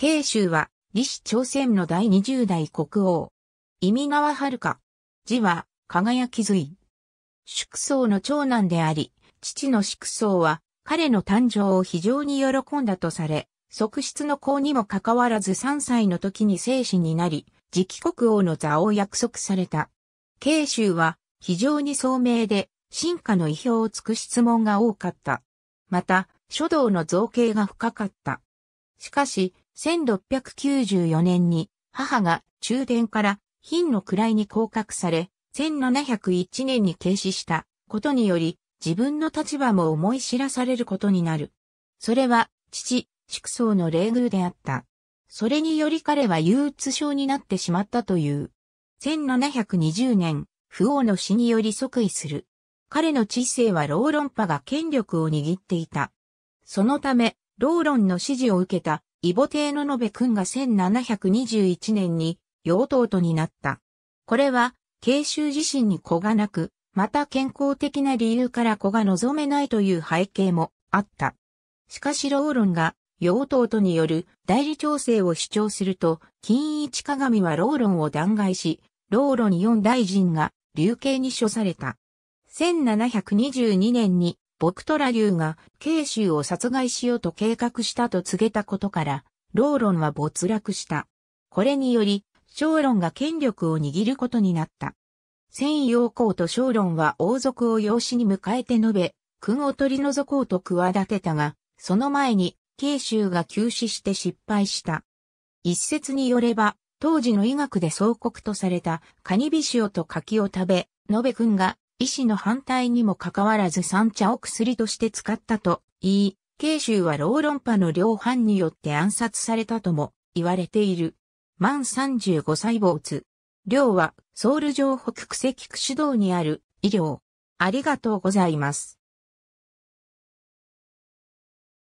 慶州は、李氏朝鮮の第20代国王。意味川遥字は、輝き随。祝葬の長男であり、父の祝葬は、彼の誕生を非常に喜んだとされ、側室の子にもかかわらず3歳の時に生死になり、次期国王の座を約束された。慶州は、非常に聡明で、進化の意表をつく質問が多かった。また、書道の造形が深かった。しかし、1694年に母が中殿から貧の位に降格され、1701年に軽視したことにより、自分の立場も思い知らされることになる。それは、父、畜生の礼遇であった。それにより彼は憂鬱症になってしまったという。1720年、不王の死により即位する。彼の知性は老論派が権力を握っていた。そのため、ローロンの指示を受けた、イボテのノノベ君が1721年に、養とになった。これは、慶州自身に子がなく、また健康的な理由から子が望めないという背景もあった。しかしローロンが、養とによる代理調整を主張すると、金一鏡はローロンを弾劾し、ローロン四大臣が流刑に処された。1722年にとラリュ流が慶州を殺害しようと計画したと告げたことから、老論は没落した。これにより、小論が権力を握ることになった。千陽公と小論は王族を養子に迎えて述べ、君を取り除こうと企てたが、その前に、慶州が急死して失敗した。一説によれば、当時の医学で総国とされたカニビシオと柿を食べ、延べ君が医師の反対にもかかわらず三茶を薬として使ったと言い、慶州は老論派の両藩によって暗殺されたとも言われている。満35歳没。両はソウル城北区石区主導にある医療。ありがとうございます。